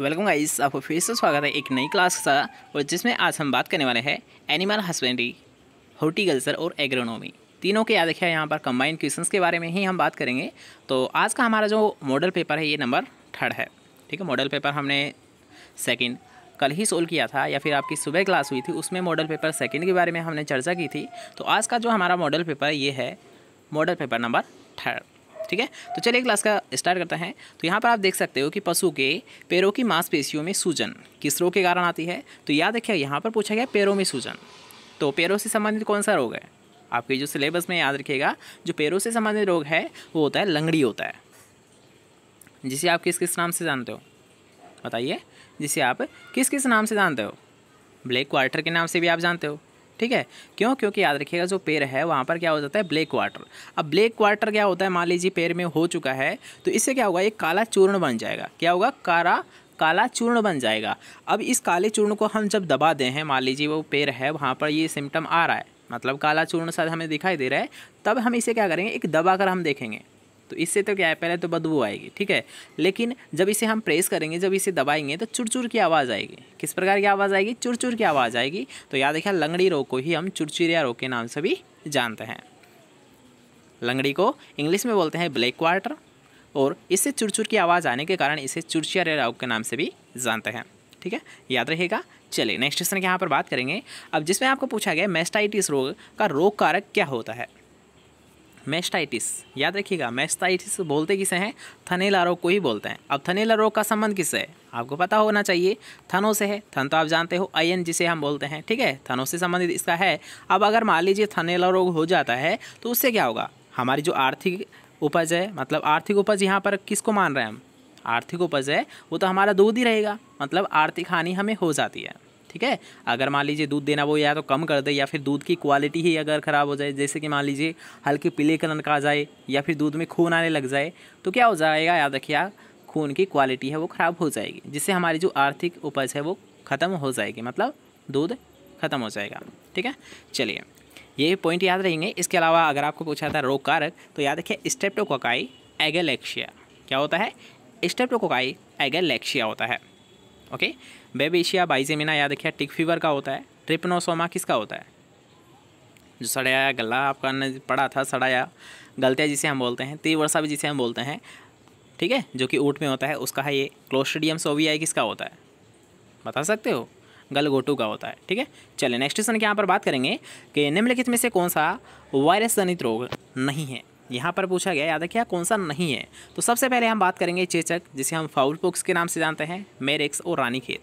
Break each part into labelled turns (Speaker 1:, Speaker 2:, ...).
Speaker 1: welcome guys आपको फिर से स्वागत है एक नई क्लास के साथ और जिसमें आज हम बात करने वाले हैं एनिमल हस्बेंड्री हॉर्टिकल्चर और एग्रोनॉमी तीनों के याद रखिए यहाँ पर कंबाइंड क्वेश्चंस के बारे में ही हम बात करेंगे तो आज का हमारा जो मॉडल पेपर है ये नंबर थर्ड है ठीक है मॉडल पेपर हमने सेकेंड कल ही सोल्व किया था या फिर आपकी सुबह क्लास हुई थी उसमें मॉडल पेपर सेकेंड के बारे में हमने चर्चा की थी तो आज का जो हमारा मॉडल पेपर ये है मॉडल पेपर नंबर थर्ड ठीक है तो चलिए क्लास का स्टार्ट करता है तो यहाँ पर आप देख सकते हो कि पशु के पैरों की मांसपेशियों में सूजन किस रोग के कारण आती है तो याद रखिए यहाँ पर पूछा गया पैरों में सूजन तो पैरों से संबंधित कौन सा रोग है आपके जो सिलेबस में याद रखिएगा जो पैरों से संबंधित रोग है वो होता है लंगड़ी होता है जिसे आप किस किस नाम से जानते हो बताइए जिसे आप किस किस नाम से जानते हो ब्लैक क्वार्टर के नाम से भी आप जानते हो ठीक है क्यों क्योंकि याद रखिएगा जो पेड़ है वहाँ पर क्या हो जाता है ब्लैक वाटर अब ब्लैक वाटर क्या होता है मान लीजिए पेड़ में हो चुका है तो इससे क्या होगा एक काला चूर्ण बन जाएगा क्या होगा कारा काला चूर्ण बन जाएगा अब इस काले चूर्ण को हम जब दबा दें हैं मान लीजिए वो पेड़ है वहाँ पर ये सिम्टम आ रहा है मतलब काला चूर्ण शायद हमें दिखाई दे रहा है तब हम इसे क्या करेंगे एक दबा कर हम देखेंगे तो इससे तो क्या है पहले तो बदबू आएगी ठीक है लेकिन जब इसे हम प्रेस करेंगे जब इसे दबाएंगे तो चुरचुर की आवाज़ आएगी किस प्रकार की आवाज़ आएगी चुरचुर की आवाज़ आएगी तो याद रखिए लंगड़ी रोग को ही हम चुरचुरिया रोग के नाम से भी जानते हैं लंगड़ी को इंग्लिश में बोलते हैं ब्लैक क्वार्टर और इससे चुरचुर की आवाज़ आने के कारण इसे चुरचिया रोग के नाम से भी जानते हैं ठीक है याद रहेगा चलिए नेक्स्ट क्वेश्चन की यहाँ पर बात करेंगे अब जिसमें आपको पूछा गया मेस्टाइटिस रोग का रोग कारक क्या होता है मेस्टाइटिस याद रखिएगा मेस्टाइटिस बोलते किसे हैं थनेला रोग को ही बोलते हैं अब थनेला रोग का संबंध किससे है आपको पता होना चाहिए थनों से है थन तो आप जानते हो अयन जिसे हम बोलते हैं ठीक है थनों से संबंधित इसका है अब अगर मान लीजिए थनेला रोग हो जाता है तो उससे क्या होगा हमारी जो आर्थिक उपज है मतलब आर्थिक उपज यहाँ पर किसको मान रहे हैं हम आर्थिक उपज है वो तो हमारा दूध ही रहेगा मतलब आर्थिक हानि हमें हो जाती है ठीक है अगर मान लीजिए दूध देना वो या तो कम कर दे या फिर दूध की क्वालिटी ही अगर ख़राब हो जाए जैसे कि मान लीजिए हल्के पीले कलर का आ जाए या फिर दूध में खून आने लग जाए तो क्या हो जाएगा याद रखिए खून की क्वालिटी है वो ख़राब हो जाएगी जिससे हमारी जो आर्थिक उपज है वो ख़त्म हो जाएगी मतलब दूध ख़त्म हो जाएगा ठीक है चलिए ये पॉइंट याद रहेंगे इसके अलावा अगर आपको पूछा था रोग कारक तो याद रखिए स्टेप्टोकोकाई एगेलेक्शिया क्या होता है स्टेप्टोकोकाई एगेलेक्शिया होता है ओके बेबेशिया बाइजेमिना याद रखिए टिक फीवर का होता है ट्रिपनोसोमा किसका होता है जो सड़ाया गला आपका ने पढ़ा था सड़ाया गलतिया जिसे हम बोलते हैं तीवर्षा भी जिसे हम बोलते हैं ठीक है जो कि ऊट में होता है उसका है ये क्लोस्ट्रीडियम सोवियाई किसका होता है बता सकते हो गलगोटू का होता है ठीक है चलिए नेक्स्ट क्वेश्चन के यहाँ पर बात करेंगे कि निम्नलिखित में से कौन सा वायरस जनित रोग नहीं है यहाँ पर पूछा गया याद रखिए कौन सा नहीं है तो सबसे पहले हम बात करेंगे चेचक जिसे हम फाउल पोक्स के नाम से जानते हैं मेरेक्स और रानी खेत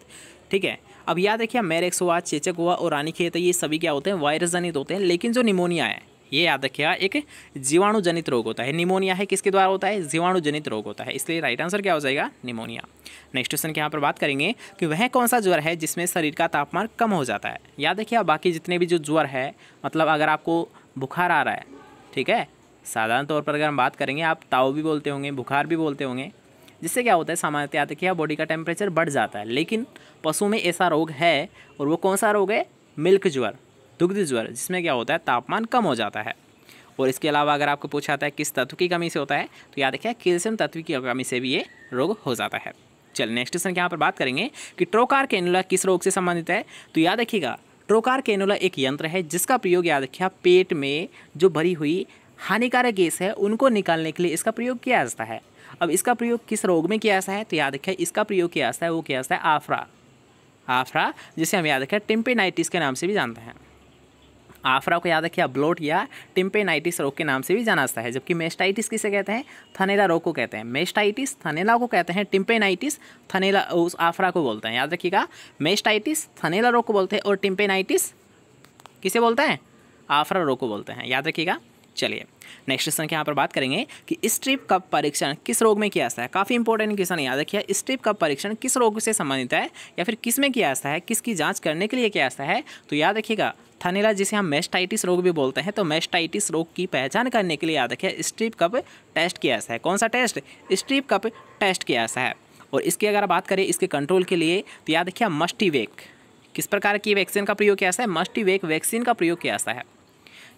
Speaker 1: ठीक है अब याद रखिए मेरेक्स हुआ चेचक हुआ और रानी खेत तो ये सभी क्या होते हैं वायरस जनित होते हैं लेकिन जो निमोनिया है ये याद रखिए एक जीवाणु जनित रोग होता है निमोनिया है किसके द्वारा होता है जीवाणु जनित रोग होता है इसलिए राइट आंसर क्या हो जाएगा निमोनिया नेक्स्ट क्वेश्चन के यहाँ पर बात करेंगे कि वह कौन सा ज्वर है जिसमें शरीर का तापमान कम हो जाता है याद रखिए बाकी जितने भी जो ज्वर है मतलब अगर आपको बुखार आ रहा है ठीक है साधारण तौर पर अगर हम बात करेंगे आप ताव भी बोलते होंगे बुखार भी बोलते होंगे जिससे क्या होता है सामान्यतः तो कि बॉडी का टेम्परेचर बढ़ जाता है लेकिन पशु में ऐसा रोग है और वो कौन सा रोग है मिल्क ज्वर दुग्ध ज्वर जिसमें क्या होता है तापमान कम हो जाता है और इसके अलावा अगर आपको पूछा जाता है किस तत्व की कमी से होता है तो याद रखिए कैल्शियम तत्व की कमी से भी ये रोग हो जाता है चल नेक्स्ट क्वेश्चन यहाँ पर बात करेंगे कि ट्रोकार कैनुला किस रोग से संबंधित है तो याद रखिएगा ट्रोकार कैनुला एक यंत्र है जिसका प्रयोग याद रखिए पेट में जो भरी हुई हानिकारक गैस है उनको निकालने के लिए इसका प्रयोग किया जाता है अब इसका प्रयोग किस रोग में किया जाता है तो याद रखें इसका प्रयोग किया जाता है वो किया जाता है आफरा आफरा जिसे हम याद रखें टिम्पेनाइटिस के नाम से भी जानते हैं आफरा को याद रखिए ब्लोट या टिम्पेनाइटिस रोग के नाम से भी जाना जाता है जबकि मेस्टाइटिस किसे कहते हैं थनेला रोग को कहते हैं मेस्टाइटिस थनेला को कहते हैं टिम्पेनाइटिस थनेला उस आफरा को बोलते हैं याद रखिएगा मेस्टाइटिस थनेला रोग को बोलते हैं और टिम्पेनाइटिस किसे बोलते हैं आफरा रोग को बोलते हैं याद रखिएगा चलिए नेक्स्ट क्वेश्चन की यहाँ पर बात करेंगे कि स्ट्रिप का परीक्षण किस रोग में किया जाता है काफ़ी इंपॉर्टेंट क्वेश्चन याद रखिए स्ट्रिप का परीक्षण किस रोग से संबंधित है या फिर किस में किया जाता है किसकी जाँच करने के लिए किया जाता है तो याद रखिएगा थनेला जिसे हम मेस्टाइटिस रोग भी बोलते हैं तो मेस्टाइटिस रोग की पहचान करने के लिए याद रखिए स्ट्रिप कप टेस्ट किया जाता है कौन सा टेस्ट स्ट्रिप कप टेस्ट किया जाता है और इसकी अगर बात करें इसके कंट्रोल के लिए तो याद रखिए मस्टीवेक किस प्रकार की वैक्सीन का प्रयोग किया जाता है मस्टीवेक वैक्सीन का प्रयोग किया जाता है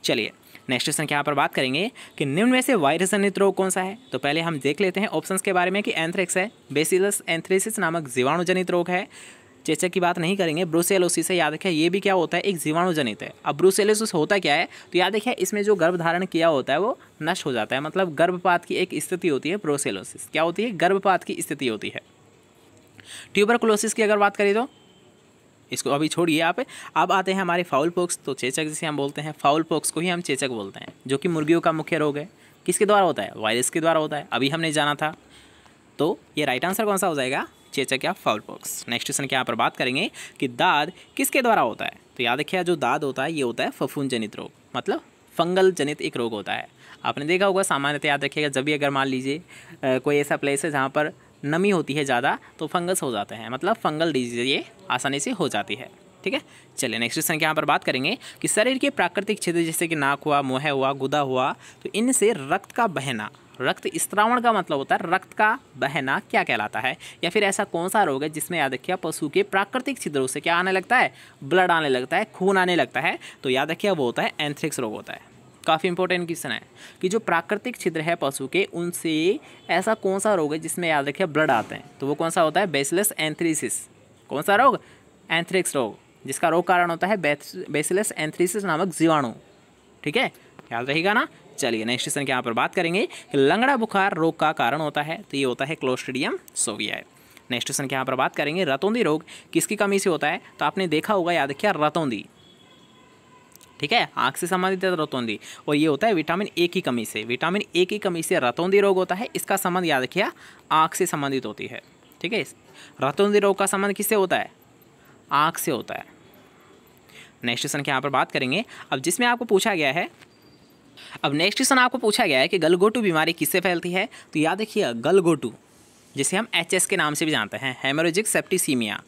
Speaker 1: चलिए नेक्स्ट क्वेश्चन यहाँ पर बात करेंगे कि निम्न में से वायरस जनित रोग कौन सा है तो पहले हम देख लेते हैं ऑप्शंस के बारे में कि एंथ्रेक्स है बेसिलस एंथ्रेसिस नामक जीवाणुजनित रोग है चेचक की बात नहीं करेंगे ब्रूसेलोसिस है याद रखिए ये भी क्या होता है एक जीवाणुजनित है अब ब्रूसेलोसिस होता क्या है तो याद रखिए इसमें जो गर्भ धारण किया होता है वो नष्ट हो जाता है मतलब गर्भपात की एक स्थिति होती है ब्रोसेलोसिस क्या होती है गर्भपात की स्थिति होती है ट्यूबरकुलोसिस की अगर बात करें तो इसको अभी छोड़िए आप अब आते हैं हमारे फाउल पॉक्स तो चेचक जिसे हम बोलते हैं फाउल पॉक्स को ही हम चेचक बोलते हैं जो कि मुर्गियों का मुख्य रोग है किसके द्वारा होता है वायरस के द्वारा होता है अभी हमने जाना था तो ये राइट आंसर कौन सा हो जाएगा चेचक या फाउल पॉक्स नेक्स्ट क्वेश्चन के यहाँ पर बात करेंगे कि दाद किसके द्वारा होता है तो याद रखिए जो दाद होता है ये होता है फफून जनित रोग मतलब फंगल जनित एक रोग होता है आपने देखा होगा सामान्यतः याद रखिएगा जब भी अगर मान लीजिए कोई ऐसा प्लेस है जहाँ पर नमी होती है ज़्यादा तो फंगस हो जाते हैं मतलब फंगल डिजीज ये आसानी से हो जाती है ठीक है चलिए नेक्स्ट क्वेश्चन के यहाँ पर बात करेंगे कि शरीर के प्राकृतिक क्षेत्र जैसे कि नाक हुआ मुँह हुआ गुदा हुआ तो इनसे रक्त का बहना रक्त स्त्रावण का मतलब होता है रक्त का बहना क्या कहलाता है या फिर ऐसा कौन सा रोग है जिसमें याद रखिए पशु के प्राकृतिक छिद्रों से क्या आने लगता है ब्लड आने लगता है खून आने लगता है तो याद रखिए वो होता है एंथ्रिक्स रोग होता है काफ़ी इंपॉर्टेंट क्वेश्चन है कि जो प्राकृतिक छिद्र है पशु के उनसे ऐसा कौन सा रोग है जिसमें याद रखिए ब्लड आते हैं तो वो कौन सा होता है बेसलेस एंथ्रीसिस कौन सा रोग एंथ्रिक्स रोग जिसका रोग कारण होता है बेसिलस एंथ्रीसिस नामक जीवाणु ठीक है याद रहेगा ना चलिए नेक्स्ट क्वेश्चन के यहाँ पर बात करेंगे कि लंगड़ा बुखार रोग का कारण होता है तो ये होता है क्लोस्टिडियम सोविया नेक्स्ट क्वेश्चन के यहाँ पर बात करेंगे रतौंदी रोग किसकी कमी से होता है तो आपने देखा होगा याद रखिए रतौंदी ठीक है आँख से संबंधित रतौंदी और ये होता है विटामिन ए की कमी से विटामिन ए की कमी से रतौंदी रोग होता है इसका संबंध याद रखिए आँख से संबंधित होती है ठीक है रतौंदी रोग का संबंध किससे होता है आँख से होता है नेक्स्ट क्वेश्चन की यहाँ पर बात करेंगे अब जिसमें आपको पूछा गया है अब नेक्स्ट क्वेश्चन आपको पूछा गया है कि गलगोटू बीमारी किससे फैलती है तो याद रखिए गलगोटू जिसे हम एच के नाम से भी जानते हैं हेमरोजिक सेप्टिसीमिया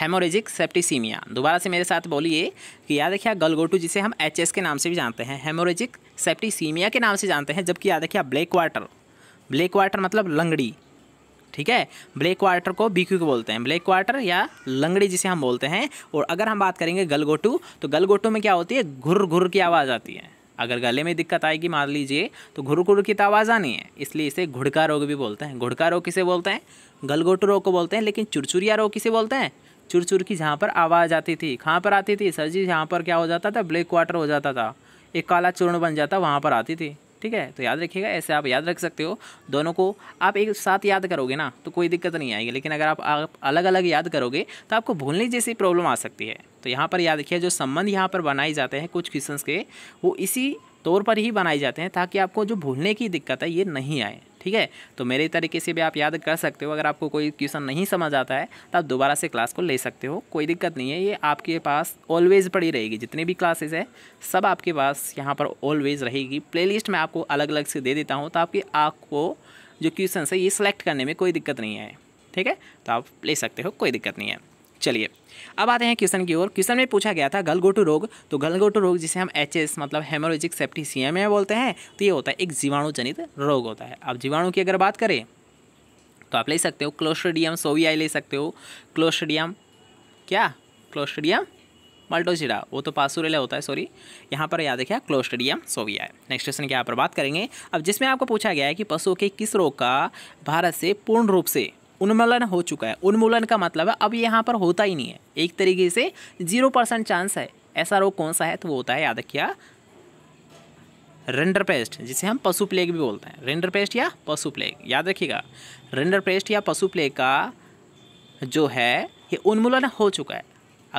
Speaker 1: हेमोरेजिक सेप्टिसीमिया दोबारा से मेरे साथ बोलिए कि याद रखिए गलगोटू जिसे हम एच के नाम से भी जानते हैं हेमोरेजिक सेप्टिसीमिया के नाम से जानते हैं जबकि याद रखिए ब्लैक वाटर ब्लैक वाटर मतलब लंगड़ी ठीक है ब्लैक वाटर को बीक्यू को बोलते हैं ब्लैक वाटर या लंगड़ी जिसे हम बोलते हैं और अगर हम बात करेंगे गलगोटू तो गलगोटू में क्या होती है घुर घुर की आवाज़ आती है अगर गले में दिक्कत आएगी मान लीजिए तो घुर घुर की तो आवाज़ आनी है इसलिए इसे घुड़का रोग भी बोलते हैं घुड़का रोग किसे बोलते हैं गलगोटू रोग को बोलते हैं लेकिन चुरचुरिया रोग किसे बोलते हैं चुर चुर की जहाँ पर आवाज़ आती थी कहाँ पर आती थी सर जी यहाँ पर क्या हो जाता था ब्लैक क्वार्टर हो जाता था एक काला चूर्ण बन जाता वहाँ पर आती थी ठीक है तो याद रखिएगा ऐसे आप याद रख सकते हो दोनों को आप एक साथ याद करोगे ना तो कोई दिक्कत नहीं आएगी लेकिन अगर आप अलग अलग याद करोगे तो आपको भूलने जैसी प्रॉब्लम आ सकती है तो यहाँ पर याद रखिए जो संबंध यहाँ पर बनाए जाते हैं कुछ क्वेश्चन के वो इसी तौर पर ही बनाए जाते हैं ताकि आपको जो भूलने की दिक्कत है ये नहीं आए ठीक है तो मेरे तरीके से भी आप याद कर सकते हो अगर आपको कोई क्वेश्चन नहीं समझ आता है तो आप दोबारा से क्लास को ले सकते हो कोई दिक्कत नहीं है ये आपके पास ऑलवेज़ पड़ी रहेगी जितनी भी क्लासेस है सब आपके पास यहाँ पर ऑलवेज़ रहेगी लिस्ट में आपको अलग अलग से दे देता हूँ तो आपकी आपको जो क्वेश्चन है ये सिलेक्ट करने में कोई दिक्कत नहीं है ठीक है तो आप ले सकते हो कोई दिक्कत नहीं है चलिए अब आते हैं क्वेश्चन की ओर क्वेश्चन में पूछा गया था गलगोटू रोग तो गलगोटू रोग जिसे हम एच एस मतलब हेमोरोजिक सेप्टिसियम है बोलते हैं तो ये होता है एक जीवाणु जनित रोग होता है अब जीवाणु की अगर बात करें तो आप ले सकते हो क्लोस्ट्रीडियम सोवियाई ले सकते हो क्लोस्ट्रीडियम क्या क्लोस्ट्रीडियम मल्टोजिरा वो तो पासुरेला होता है सॉरी यहाँ पर याद रखिए क्लोस्टेडियम सोविया है नेक्स्ट क्वेश्चन की यहाँ पर बात करेंगे अब जिसमें आपको पूछा गया है कि पशुओं के किस रोग का भारत से पूर्ण रूप से उन्मूलन हो चुका है उन्मूलन का मतलब है अब यहाँ पर होता ही नहीं है एक तरीके से जीरो परसेंट चांस है ऐसा रोग कौन सा है तो वो होता है याद रखिया रेंडर पेस्ट जिसे हम पशु प्लेग भी बोलते हैं रेंडर पेस्ट या पशु प्लेग याद रखिएगा रेंडर पेस्ट या पशु प्लेग का जो है ये उन्मूलन हो चुका है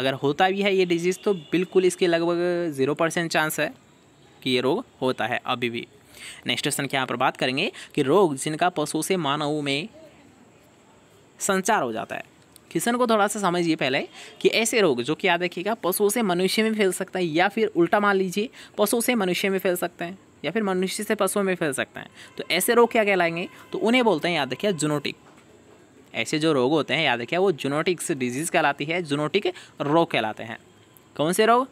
Speaker 1: अगर होता भी है ये डिजीज़ तो बिल्कुल इसके लगभग ज़ीरो परसेंट चांस है कि ये रोग होता है अभी भी नेक्स्ट क्वेश्चन की यहाँ पर बात करेंगे कि रोग जिनका पशु से मानव में संचार हो जाता है किशन को थोड़ा सा समझिए पहले कि ऐसे रोग जो कि याद रखिएगा पशुओं से मनुष्य में फैल सकता है या फिर उल्टा मान लीजिए पशुओं से मनुष्य में फैल सकते हैं या फिर मनुष्य से पशुओं में फैल सकते हैं तो ऐसे रोग क्या कहलाएंगे तो उन्हें बोलते हैं याद रखिए जूनोटिक ऐसे जो रोग होते हैं याद रखिए वो जूनोटिक्स डिजीज़ कहलाती है जूनोटिक रोग कहलाते हैं कौन से रोग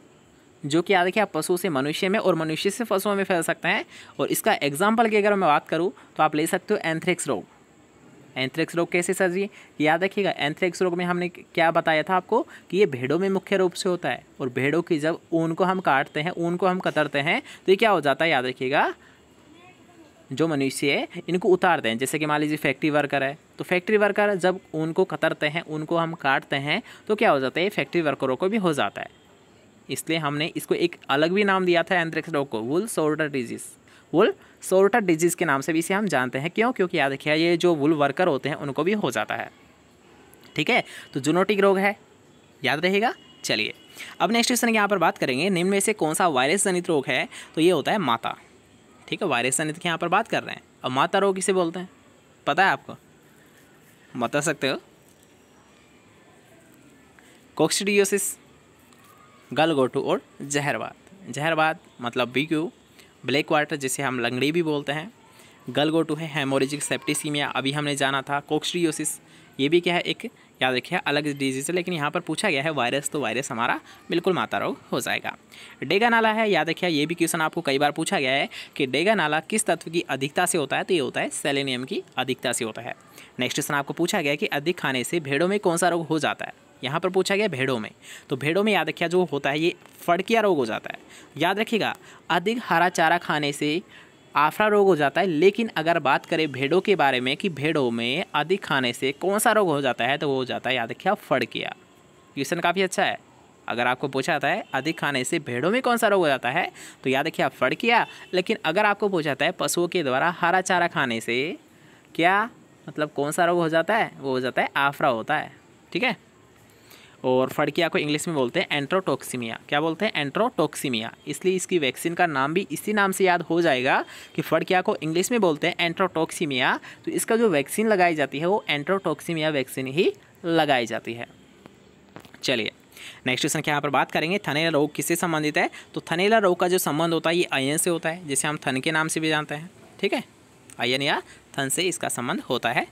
Speaker 1: जो कि याद रखिए आप पशुओं से मनुष्य में और मनुष्य से पशुओं में फैल सकते हैं और इसका एग्जाम्पल की अगर मैं बात करूँ तो आप ले सकते हो एंथ्रिक्स रोग एंथ्रेक्स रोग कैसे सर जी याद रखिएगा एंथ्रेक्स रोग में हमने क्या बताया था आपको कि ये भेड़ों में मुख्य रूप से होता है और भेड़ों की जब ऊन को हम काटते हैं ऊन को हम कतरते हैं तो ये क्या हो जाता है याद रखिएगा जो मनुष्य है इनको उतारते हैं जैसे कि मान लीजिए फैक्ट्री वर्कर है तो फैक्ट्री वर्कर जब उनको कतरते हैं उनको हम काटते हैं तो क्या हो जाता है फैक्ट्री वर्करों को भी हो जाता है इसलिए हमने इसको एक अलग भी नाम दिया था एंथ्रेक्स रोग को wool sorter disease wool sorter disease के नाम से भी इसे हम जानते हैं क्यों क्योंकि याद रखिए ये जो वुल वर्कर होते हैं उनको भी हो जाता है ठीक है तो जूनोटिक रोग है याद रहेगा चलिए अब नेक्स्ट क्वेश्चन यहाँ पर बात करेंगे निम्न में से कौन सा वायरस जनित रोग है तो ये होता है माता ठीक है वायरस जनित की यहाँ पर बात कर रहे हैं अब माता रोग किसे बोलते हैं पता है आपको बता सकते हो कोक्सीडियोसिस गलगोटू और जहरवाद जहरवाद मतलब बी क्यू ब्लैक वाटर जिसे हम लंगड़ी भी बोलते हैं गलगोटू है हेमोरेजिक सेप्टिसीमिया अभी हमने जाना था कोक्सट्रियोसिस ये भी क्या है एक याद रखिए अलग डिजीज़ है लेकिन यहाँ पर पूछा गया है वायरस तो वायरस हमारा बिल्कुल माता रोग हो जाएगा डेगा नाला है याद रखिए ये भी क्वेश्चन आपको कई बार पूछा गया है कि डेगा नाला किस तत्व की अधिकता से होता है तो ये होता है सेलेनियम की अधिकता से होता है नेक्स्ट क्वेश्चन आपको पूछा गया है कि अधिक खाने से भेड़ों में कौन सा रोग हो जाता है यहाँ पर पूछा गया भेड़ों में तो भेड़ों में याद रखिए जो होता है ये फड़किया रोग हो जाता है याद रखिएगा अधिक हरा चारा खाने से आफरा रोग हो जाता है लेकिन अगर बात करें भेड़ों के बारे में कि भेड़ों में अधिक खाने से कौन सा रोग हो जाता है तो वो हो जाता है याद रखिए फड़किया क्वेश्चन काफ़ी अच्छा है अगर आपको पूछा जाता है अधिक खाने से भेड़ों में कौन सा रोग हो जाता है तो याद रखिए आप फड़ किया लेकिन अगर आपको पूछा जाता है पशुओं के द्वारा हरा चारा खाने से क्या मतलब कौन सा रोग हो जाता है वो हो जाता है आफरा होता है ठीक है और फड़किया को इंग्लिश में बोलते हैं एंट्रोटोक्सीमिया क्या बोलते हैं एंट्रोटोक्सीमिया इसलिए इसकी वैक्सीन का नाम भी इसी नाम से याद हो जाएगा कि फड़किया को इंग्लिश में बोलते हैं एंट्रोटोक्सीमिया तो इसका जो वैक्सीन लगाई जाती है वो एंट्रोटोक्सीमिया वैक्सीन ही लगाई जाती है चलिए नेक्स्ट क्वेश्चन के यहाँ पर बात करेंगे थनेला रोग किससे संबंधित है तो थनेला रोग का जो संबंध होता है ये आयन से होता है जिसे हम थन के नाम से भी जानते हैं ठीक है आयन या थन से इसका संबंध होता है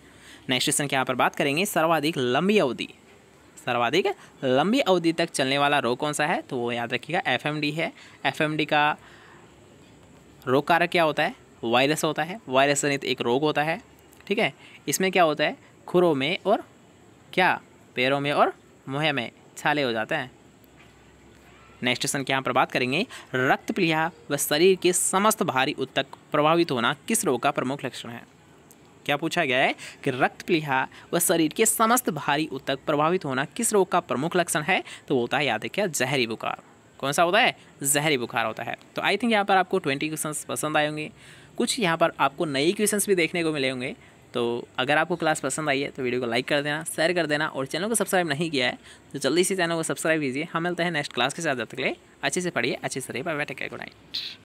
Speaker 1: नेक्स्ट क्वेश्चन के यहाँ पर बात करेंगे सर्वाधिक लंबी अवधि सर्वाधिक लंबी अवधि तक चलने वाला रोग कौन सा है तो वो याद रखिएगा एफ है एफ का रोग कारक क्या होता है वायरस होता है वायरस जनित एक रोग होता है ठीक है इसमें क्या होता है खुरों में और क्या पैरों में और मुँह में छाले हो जाते हैं नेक्स्ट क्वेश्चन के यहाँ पर बात करेंगे रक्त प्रिया व शरीर के समस्त भारी उत्तक प्रभावित होना किस रोग का प्रमुख लक्षण है क्या पूछा गया है कि रक्त प्लीहा व शरीर के समस्त भारी उत्तक प्रभावित होना किस रोग का प्रमुख लक्षण है तो वो होता है याद है जहरी बुखार कौन सा होता है जहरी बुखार होता है तो आई थिंक यहाँ पर आपको ट्वेंटी क्वेश्चन पसंद आए होंगे कुछ यहाँ पर आपको नई क्वेश्चन भी देखने को मिले होंगे तो अगर आपको क्लास पसंद आई है तो वीडियो को लाइक कर देना शेयर कर देना और चैनल को सब्सक्राइब नहीं किया है तो जल्दी से चैनल को सब्सक्राइब कीजिए हम मिलते हैं नेक्स्ट क्लास के साथ जब तक ले अच्छे से पढ़िए अच्छे से रहिए बाय टेक गुड नाइट